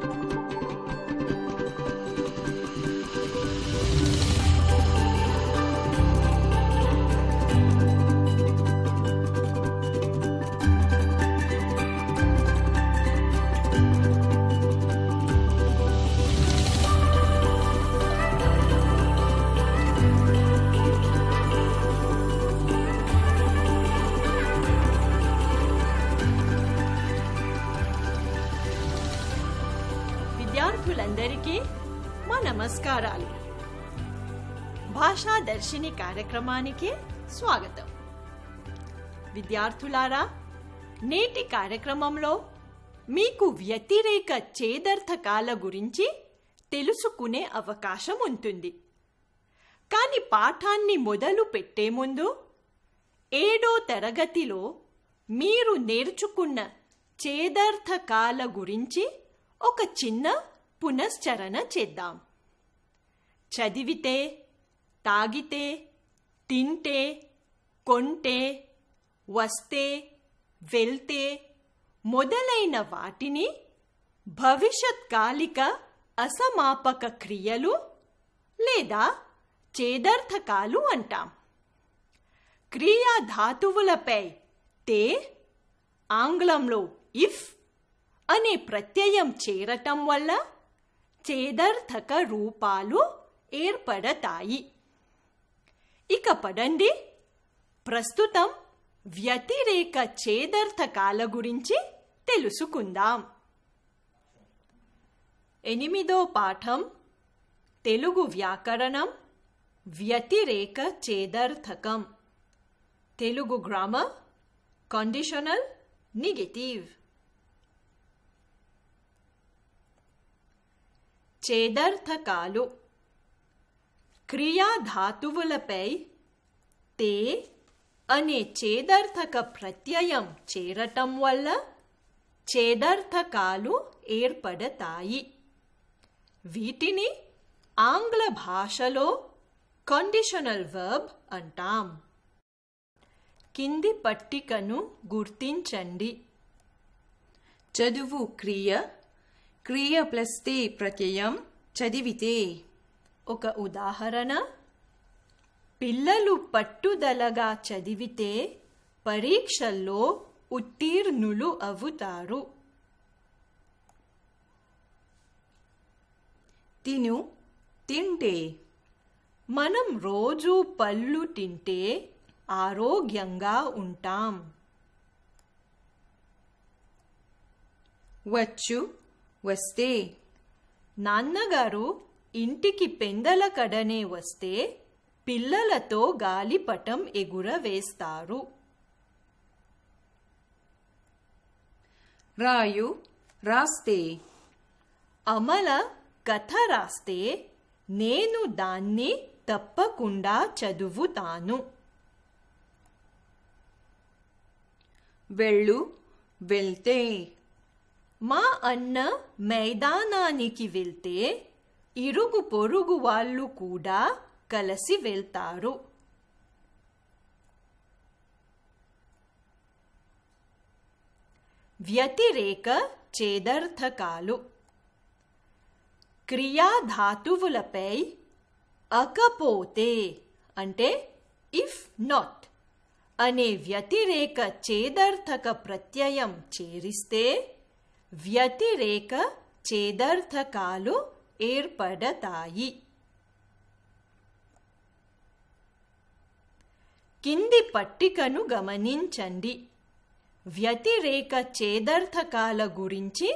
thank you విద్యార్థులందరికీ మా నమస్కారాలు భాషా దర్శిని కార్యక్రమానికి స్వాగతం విద్యార్థులారా నేటి కార్యక్రమంలో మీకు వ్యతిరేక చేదర్థకాల గురించి తెలుసుకునే అవకాశం ఉంటుంది కానీ పాఠాన్ని మొదలు పెట్టే ముందు ఏడో తరగతిలో మీరు నేర్చుకున్న చేదర్థకాల గురించి ఒక చిన్న పునశ్చరణ చేద్దాం చదివితే తాగితే తింటే కొంటే వస్తే వెళ్తే మొదలైన వాటిని భవిష్యత్కాలిక అసమాపక క్రియలు లేదా చేదర్థకాలు అంటాం క్రియాధాతువులపై తే ఆంగ్లంలో ఇఫ్ అనే ప్రత్యయం చేరటం వల్ల చేదర్థక రూపాలు ఏర్పడతాయి ఇక పడండి ప్రస్తుతం వ్యతిరేక చేదర్థకాల గురించి తెలుసుకుందాం ఎనిమిదో పాఠం తెలుగు వ్యాకరణం వ్యతిరేక చేదర్థకం తెలుగు గ్రామర్ కండిషనల్ నెగటివ్ చేదర్థకాలు క్రియాధాతువులపై తే అనే చేదర్థక ప్రత్యయం చేరటం వల్ల చేదర్థకాలు ఏర్పడతాయి వీటిని ఆంగ్ల భాషలో కండిషనల్ వర్బ్ అంటాం కింది పట్టికను గుర్తించండి చదువు క్రియ క్రియ ప్లస్ తే ప్రత్యయం చదివితే ఒక ఉదాహరణ పిల్లలు పట్టుదలగా చదివితే పరీక్షల్లో ఉత్తీర్ణులు అవుతారు తిను తింటే మనం రోజు పళ్ళు తింటే ఆరోగ్యంగా ఉంటాం వచ్చు వస్తే నాన్నగారు ఇంటికి పెందల కడనే వస్తే పిల్లలతో గాలిపటం ఎగురవేస్తారు రాయు రాస్తే అమల కథ రాస్తే నేను దాన్ని తప్పకుండా చదువుతాను వెళ్ళు వెళ్తే మా అన్న మైదానానికి వెళ్తే ఇరుగు పొరుగు వాళ్ళు కూడా కలిసి వెళ్తారు వ్యతిరేక చేదర్థకాలు క్రియాధాతువులపై అకపోతే అంటే ఇఫ్ నాట్ అనే వ్యతిరేక చేదర్థక ప్రత్యయం చేరిస్తే వ్యతిరేక చేదర్థకాలు ఏర్పడతాయి కింది పట్టికను గమనించండి వ్యతిరేక చేదర్థకాల గురించి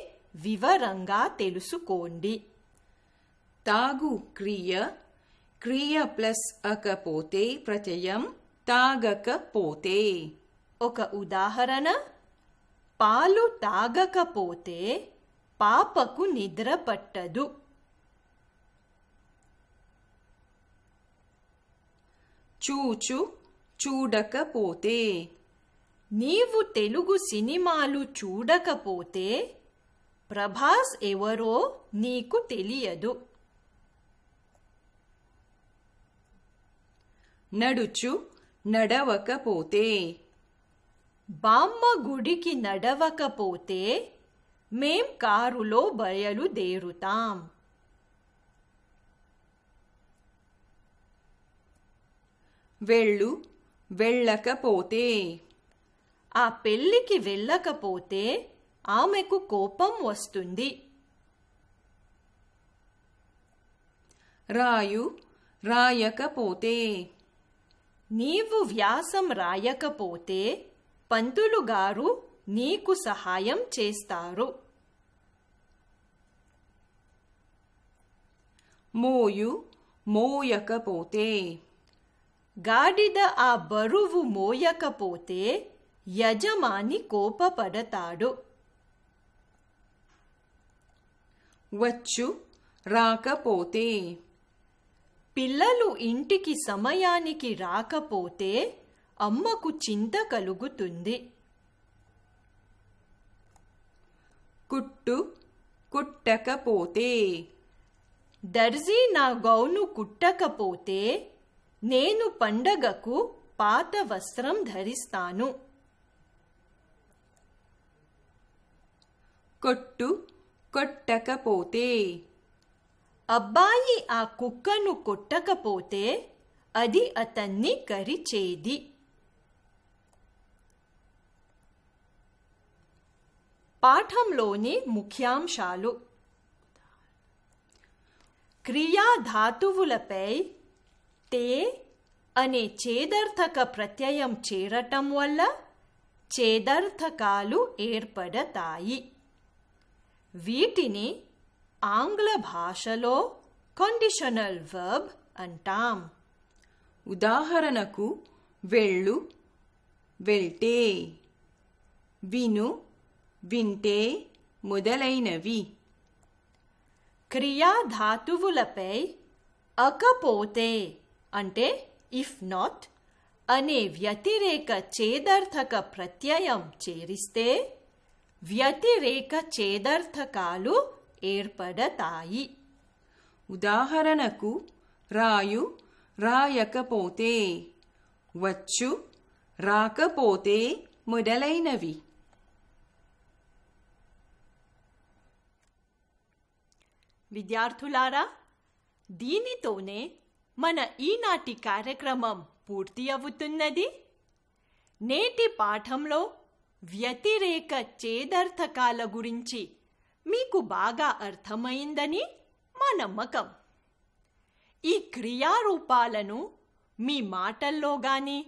వివరంగా తెలుసుకోండి తాగు క్రియ క్రియ ప్లస్ అకపోతే ప్రత్యయం తాగకపోతే ఒక ఉదాహరణ పాలు తాగకపోతే పాపకు నిద్ర పట్టదు చూచు చూడకపోతే నీవు తెలుగు సినిమాలు చూడకపోతే ప్రభాస్ ఎవరో నీకు తెలియదు నడుచు నడవకపోతే బామ్మ గుడికి నడవకపోతే మేం కారులో బయలుదేరుతాం వెళ్ళు వెళ్ళకపోతే ఆ పెళ్ళికి వెళ్ళకపోతే ఆమెకు కోపం వస్తుంది రాయు రాయకపోతే నీవు వ్యాసం రాయకపోతే పంతులు గారు నీకు సహాయం చేస్తారు మోయు మోయకపోతే గాడిద ఆ బరువు మోయకపోతే యజమాని కోపపడతాడు వచ్చు రాకపోతే పిల్లలు ఇంటికి సమయానికి రాకపోతే అమ్మకు చింత కలుగుతుంది కుట్టు కుట్టకపోతే దర్జీ నా గౌను కుట్టకపోతే నేను పండగకు పాత వస్త్రం ధరిస్తాను కొట్టు కొట్టకపోతే అబ్బాయి ఆ కుక్కను కొట్టకపోతే అది అతన్ని కరిచేది పాఠంలోని ముఖ్యాంశాలు క్రియాధాతువులపై తే అనే చేదర్థక ప్రత్యయం చేరటం వల్ల చేదర్థకాలు ఏర్పడతాయి వీటిని ఆంగ్ల భాషలో కండిషనల్ వర్బ్ అంటాం ఉదాహరణకు వెళ్ళు వెళ్తే విను వింటే మొదలైనవి క్రియాధాతువులపై అకపోతే అంటే ఇఫ్ నాట్ అనే వ్యతిరేక చేదర్థక ప్రత్యయం చేరిస్తే వ్యతిరేక చేదర్థకాలు ఏర్పడతాయి ఉదాహరణకు రాయు రాయకపోతే వచ్చు రాకపోతే మొదలైనవి విద్యార్థులారా దీనితోనే మన ఈనాటి కార్యక్రమం పూర్తి అవుతున్నది నేటి పాఠంలో వ్యతిరేక చేదర్థకాల గురించి మీకు బాగా అర్థమైందని మా నమ్మకం ఈ క్రియారూపాలను మీ మాటల్లో గాని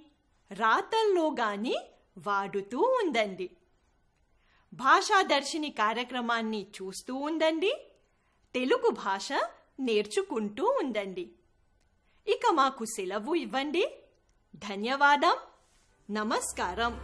రాతల్లో గాని వాడుతూ ఉండండి భాషాదర్శిని కార్యక్రమాన్ని చూస్తూ ఉండండి తెలుగు భాష నేర్చుకుంటూ ఉండండి ఇక మాకు సెలవు ఇవ్వండి ధన్యవాదం నమస్కారం